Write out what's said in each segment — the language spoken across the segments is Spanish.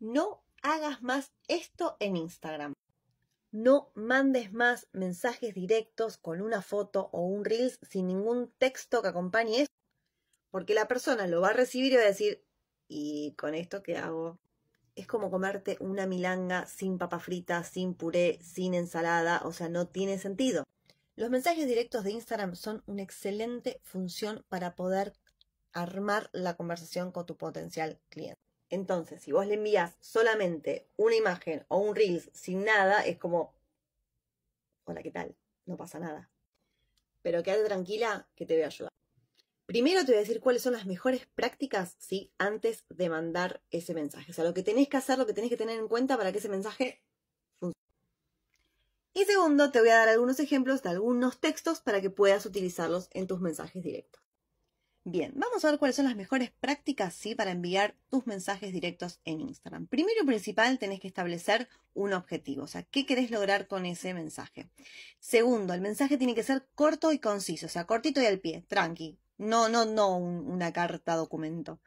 no hagas más esto en Instagram. No mandes más mensajes directos con una foto o un reels sin ningún texto que acompañe esto. porque la persona lo va a recibir y va a decir, ¿y con esto qué hago? Es como comerte una milanga sin papa frita, sin puré, sin ensalada, o sea, no tiene sentido. Los mensajes directos de Instagram son una excelente función para poder armar la conversación con tu potencial cliente. Entonces, si vos le envías solamente una imagen o un Reels sin nada, es como, hola, ¿qué tal? No pasa nada. Pero quédate tranquila que te voy a ayudar. Primero te voy a decir cuáles son las mejores prácticas, ¿sí? Antes de mandar ese mensaje. O sea, lo que tenés que hacer, lo que tenés que tener en cuenta para que ese mensaje funcione. Y segundo, te voy a dar algunos ejemplos de algunos textos para que puedas utilizarlos en tus mensajes directos. Bien, vamos a ver cuáles son las mejores prácticas ¿sí? para enviar tus mensajes directos en Instagram. Primero y principal, tenés que establecer un objetivo, o sea, qué querés lograr con ese mensaje. Segundo, el mensaje tiene que ser corto y conciso, o sea, cortito y al pie, tranqui. No, no, no una carta documento.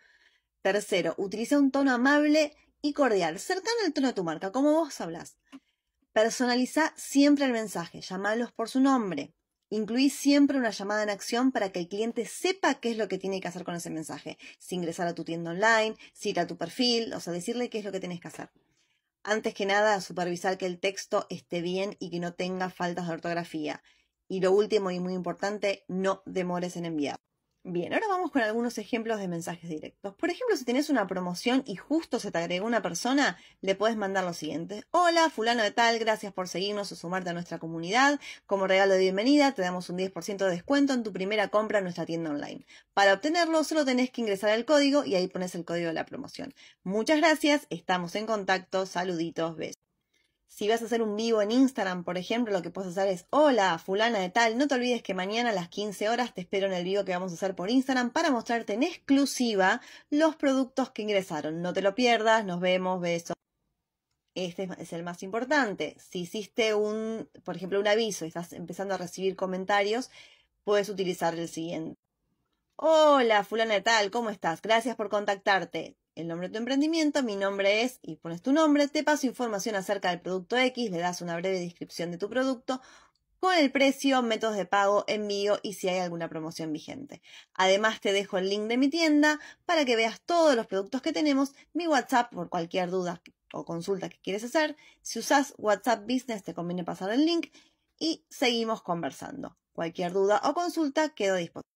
Tercero, utiliza un tono amable y cordial, cercano al tono de tu marca, como vos hablas. Personaliza siempre el mensaje, llamalos por su nombre, Incluí siempre una llamada en acción para que el cliente sepa qué es lo que tiene que hacer con ese mensaje. Si ingresar a tu tienda online, si ir a tu perfil, o sea, decirle qué es lo que tienes que hacer. Antes que nada, supervisar que el texto esté bien y que no tenga faltas de ortografía. Y lo último y muy importante, no demores en enviar. Bien, ahora vamos con algunos ejemplos de mensajes directos. Por ejemplo, si tienes una promoción y justo se te agregó una persona, le puedes mandar lo siguiente. Hola, fulano de tal, gracias por seguirnos o sumarte a nuestra comunidad. Como regalo de bienvenida, te damos un 10% de descuento en tu primera compra en nuestra tienda online. Para obtenerlo, solo tenés que ingresar al código y ahí pones el código de la promoción. Muchas gracias, estamos en contacto. Saluditos, besos. Si vas a hacer un vivo en Instagram, por ejemplo, lo que puedes hacer es, hola, fulana de tal, no te olvides que mañana a las 15 horas te espero en el vivo que vamos a hacer por Instagram para mostrarte en exclusiva los productos que ingresaron. No te lo pierdas, nos vemos, besos. Este es el más importante. Si hiciste un, por ejemplo, un aviso y estás empezando a recibir comentarios, puedes utilizar el siguiente. Hola, fulana de tal, ¿cómo estás? Gracias por contactarte el nombre de tu emprendimiento, mi nombre es, y pones tu nombre, te paso información acerca del producto X, le das una breve descripción de tu producto con el precio, métodos de pago, envío y si hay alguna promoción vigente. Además te dejo el link de mi tienda para que veas todos los productos que tenemos, mi WhatsApp por cualquier duda o consulta que quieres hacer. Si usas WhatsApp Business te conviene pasar el link y seguimos conversando. Cualquier duda o consulta quedo disponible.